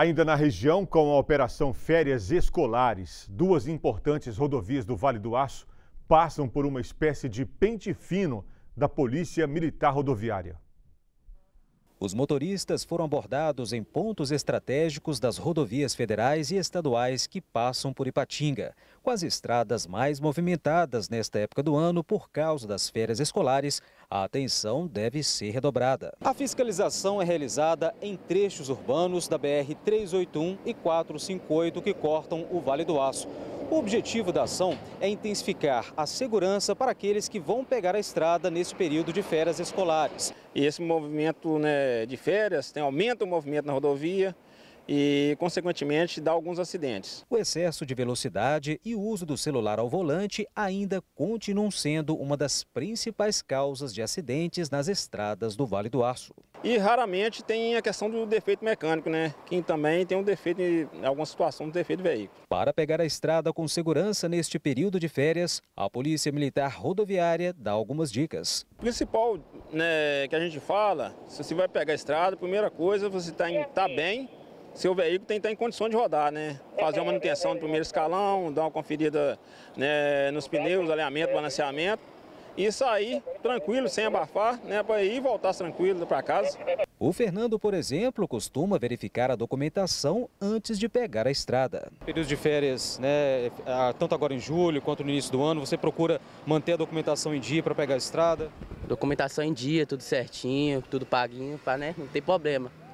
Ainda na região, com a operação Férias Escolares, duas importantes rodovias do Vale do Aço passam por uma espécie de pente fino da Polícia Militar Rodoviária. Os motoristas foram abordados em pontos estratégicos das rodovias federais e estaduais que passam por Ipatinga, com as estradas mais movimentadas nesta época do ano por causa das férias escolares, a atenção deve ser redobrada. A fiscalização é realizada em trechos urbanos da BR 381 e 458 que cortam o Vale do Aço. O objetivo da ação é intensificar a segurança para aqueles que vão pegar a estrada nesse período de férias escolares. Esse movimento né, de férias tem, aumenta o movimento na rodovia, e, consequentemente, dá alguns acidentes. O excesso de velocidade e o uso do celular ao volante ainda continuam sendo uma das principais causas de acidentes nas estradas do Vale do Aço. E raramente tem a questão do defeito mecânico, né? Que também tem um defeito, em alguma situação, do defeito do veículo. Para pegar a estrada com segurança neste período de férias, a Polícia Militar Rodoviária dá algumas dicas. O principal né, que a gente fala, se você vai pegar a estrada, a primeira coisa, é você está tá bem, seu veículo tem que estar em condições de rodar, né? Fazer uma manutenção no primeiro escalão, dar uma conferida né, nos pneus, alinhamento, balanceamento e sair tranquilo, sem abafar, né, para ir voltar tranquilo para casa. O Fernando, por exemplo, costuma verificar a documentação antes de pegar a estrada. Período de férias, né, tanto agora em julho quanto no início do ano, você procura manter a documentação em dia para pegar a estrada? Documentação em dia, tudo certinho, tudo paguinho, para né, não tem problema.